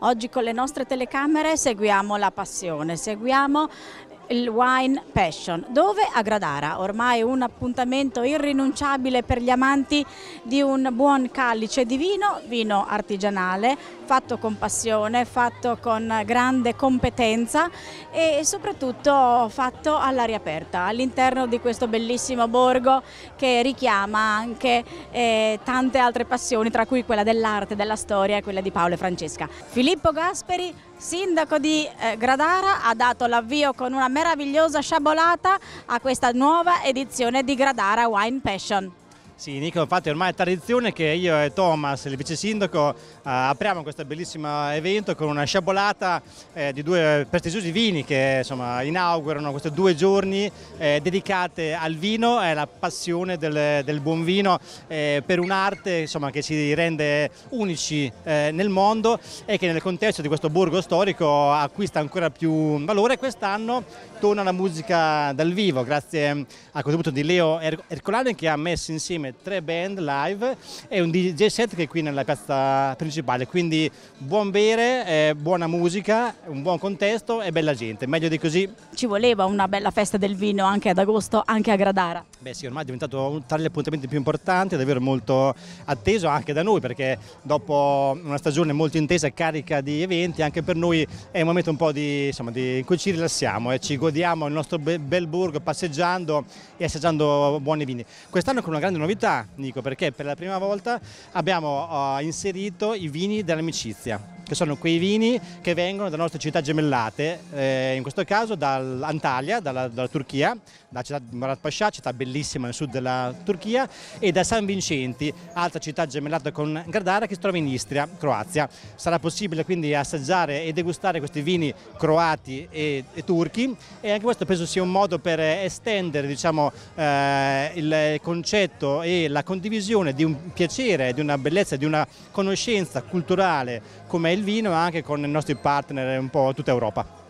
Oggi con le nostre telecamere seguiamo la passione, seguiamo il Wine Passion, dove a Gradara, ormai un appuntamento irrinunciabile per gli amanti di un buon calice di vino, vino artigianale, fatto con passione, fatto con grande competenza e soprattutto fatto all'aria aperta, all'interno di questo bellissimo borgo che richiama anche eh, tante altre passioni, tra cui quella dell'arte, della storia e quella di Paolo e Francesca. Filippo Gasperi, sindaco di eh, Gradara, ha dato l'avvio con una meravigliosa sciabolata a questa nuova edizione di Gradara Wine Passion. Sì Nico, infatti ormai è tradizione che io e Thomas, il vice sindaco, eh, apriamo questo bellissimo evento con una sciabolata eh, di due prestigiosi vini che insomma, inaugurano questi due giorni eh, dedicate al vino e alla passione del, del buon vino per un'arte che ci rende unici nel mondo e che nel contesto di questo borgo storico acquista ancora più valore. Quest'anno torna la musica dal vivo grazie al contributo di Leo Ercolani che ha messo insieme insieme tre band live e un DJ set che è qui nella piazza principale, quindi buon bere, eh, buona musica, un buon contesto e bella gente, meglio di così. Ci voleva una bella festa del vino anche ad agosto, anche a Gradara. Beh sì, ormai è diventato tra gli appuntamenti più importanti, è davvero molto atteso anche da noi perché dopo una stagione molto intensa e carica di eventi, anche per noi è un momento un po' di, insomma, di, in cui ci rilassiamo e eh, ci godiamo il nostro bel, bel burgo passeggiando e assaggiando buoni vini. Quest'anno con una grande novità novità, Nico, perché per la prima volta abbiamo uh, inserito i vini dell'amicizia che sono quei vini che vengono dalle nostre città gemellate, eh, in questo caso dall'Antalya, dalla, dalla, Turchia, la città di Marat Pasha, città bellissima nel sud della Turchia, e da San Vincenti, altra città gemellata con Gardara che si trova in Istria, Croazia. Sarà possibile quindi assaggiare e degustare questi vini croati e, e turchi e anche questo penso sia un modo per estendere diciamo, eh, il concetto e la condivisione di un piacere, di una bellezza, di una conoscenza culturale come è il vino anche con i nostri partner un po' tutta Europa.